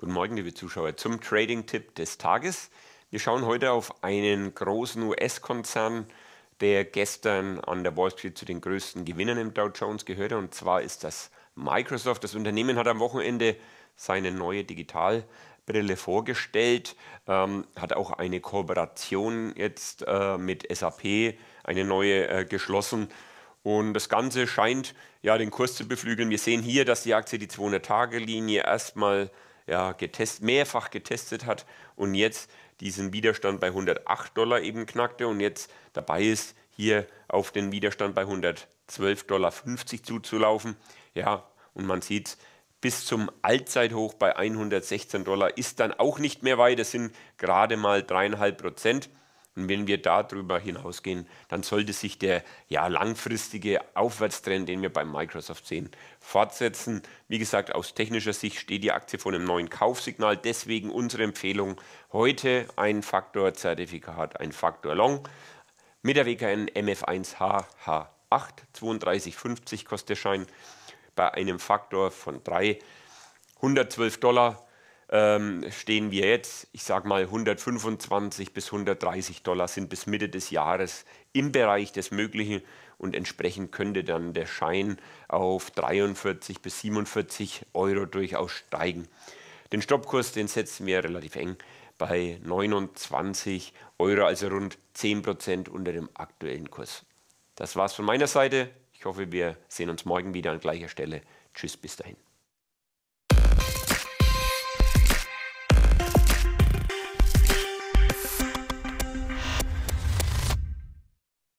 Guten Morgen, liebe Zuschauer, zum Trading-Tipp des Tages. Wir schauen heute auf einen großen US-Konzern, der gestern an der Wall Street zu den größten Gewinnern im Dow Jones gehörte. Und zwar ist das Microsoft. Das Unternehmen hat am Wochenende seine neue Digitalbrille vorgestellt, ähm, hat auch eine Kooperation jetzt äh, mit SAP, eine neue äh, geschlossen. Und das Ganze scheint ja den Kurs zu beflügeln. Wir sehen hier, dass die Aktie die 200-Tage-Linie erstmal ja, getest, mehrfach getestet hat und jetzt diesen Widerstand bei 108 Dollar eben knackte und jetzt dabei ist, hier auf den Widerstand bei 112,50 Dollar zuzulaufen. Ja, und man sieht bis zum Allzeithoch bei 116 Dollar ist dann auch nicht mehr weit. Das sind gerade mal 3,5 Prozent. Und wenn wir darüber hinausgehen, dann sollte sich der ja, langfristige Aufwärtstrend, den wir bei Microsoft sehen, fortsetzen. Wie gesagt, aus technischer Sicht steht die Aktie vor einem neuen Kaufsignal. Deswegen unsere Empfehlung heute ein Faktor Zertifikat, ein Faktor Long mit der WKN MF1HH8 32,50 kostet der Schein bei einem Faktor von 3 112 Dollar ähm, stehen wir jetzt, ich sage mal 125 bis 130 Dollar sind bis Mitte des Jahres im Bereich des Möglichen und entsprechend könnte dann der Schein auf 43 bis 47 Euro durchaus steigen. Den Stoppkurs, den setzen wir relativ eng bei 29 Euro, also rund 10 Prozent unter dem aktuellen Kurs. Das war's von meiner Seite. Ich hoffe, wir sehen uns morgen wieder an gleicher Stelle. Tschüss, bis dahin.